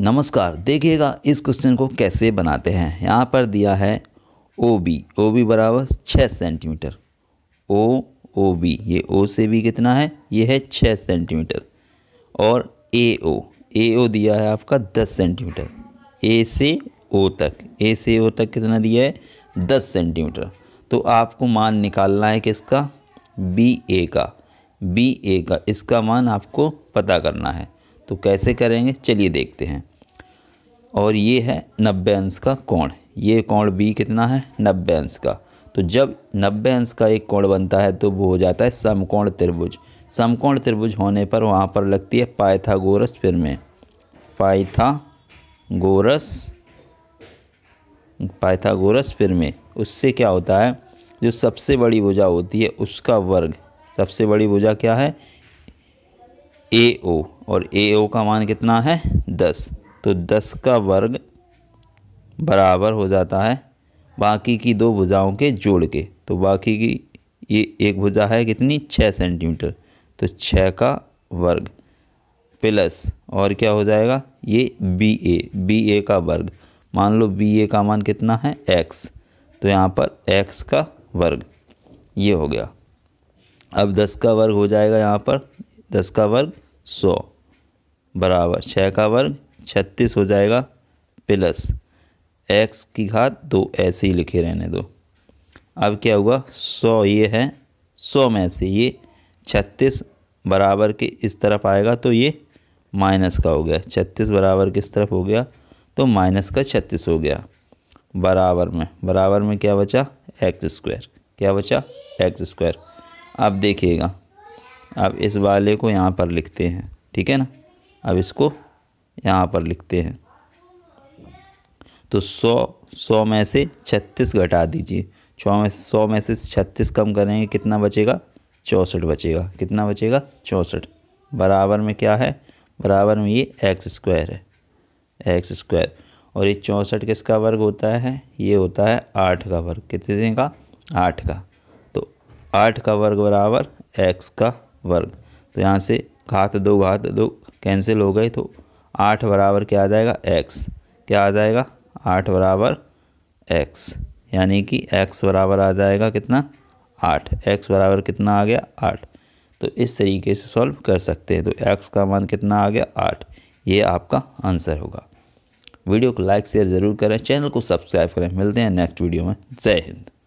नमस्कार देखिएगा इस क्वेश्चन को कैसे बनाते हैं यहाँ पर दिया है ओ बी ओ बी बराबर छः सेंटीमीटर ओ ओ बी ये ओ से भी कितना है ये है छः सेंटीमीटर और ए ओ ए ओ दिया है आपका दस सेंटीमीटर ए से ओ तक ए से ओ तक कितना दिया है दस सेंटीमीटर तो आपको मान निकालना है किसका बी ए का बी ए का इसका मान आपको पता करना है तो कैसे करेंगे चलिए देखते हैं और ये है नब्बे अंश का कोण ये कोण बी कितना है नब्बे अंश का तो जब नब्बे अंश का एक कोण बनता है तो वो हो जाता है समकोण त्रिभुज समकोण त्रिभुज होने पर वहाँ पर लगती है पाइथागोरस फिर में पाइथागोरस पाइथागोरस फिर में उससे क्या होता है जो सबसे बड़ी भुजा होती है उसका वर्ग सबसे बड़ी भुजा क्या है ए ओ और ए ओ का मान कितना है दस तो दस का वर्ग बराबर हो जाता है बाकी की दो भुजाओं के जोड़ के तो बाकी की ये एक भुजा है कितनी छः सेंटीमीटर तो छः का वर्ग प्लस और क्या हो जाएगा ये बी ए बी ए का वर्ग मान लो बी ए का मान कितना है एक्स तो यहाँ पर एक्स का वर्ग ये हो गया अब दस का वर्ग हो जाएगा यहाँ पर दस का वर्ग सौ बराबर छः का वर्ग छत्तीस हो जाएगा प्लस एक्स की घात दो ऐसे ही लिखे रहने दो अब क्या हुआ सौ ये है सौ में से ये छत्तीस बराबर के इस तरफ आएगा तो ये माइनस का हो गया छत्तीस बराबर किस तरफ हो गया तो माइनस का छत्तीस हो गया बराबर में बराबर में क्या बचा एक्स स्क्वायर क्या बचा एक्स स्क्वायर अब देखिएगा अब इस वाले को यहाँ पर लिखते हैं ठीक है ना अब इसको यहाँ पर लिखते हैं तो सौ सौ में से छत्तीस घटा दीजिए सौ में सौ में से छत्तीस कम करेंगे कितना बचेगा चौंसठ बचेगा कितना बचेगा चौंसठ बराबर में क्या है बराबर में ये एक्स स्क्वायर है एक्स स्क्वायर और ये चौंसठ किसका वर्ग होता है ये होता है आठ का वर्ग कितने का आठ का तो आठ का वर्ग बराबर एक्स का वर्ग तो यहाँ से घात दो घात दो कैंसिल हो गए तो आठ बराबर क्या आ जाएगा एक्स क्या आ जाएगा आठ बराबर एक्स यानी कि एक्स बराबर आ जाएगा कितना आठ एक्स बराबर कितना आ गया आठ तो इस तरीके से सॉल्व कर सकते हैं तो एक्स का मान कितना आ गया आठ ये आपका आंसर होगा वीडियो को लाइक शेयर ज़रूर करें चैनल को सब्सक्राइब करें मिलते हैं नेक्स्ट वीडियो में जय हिंद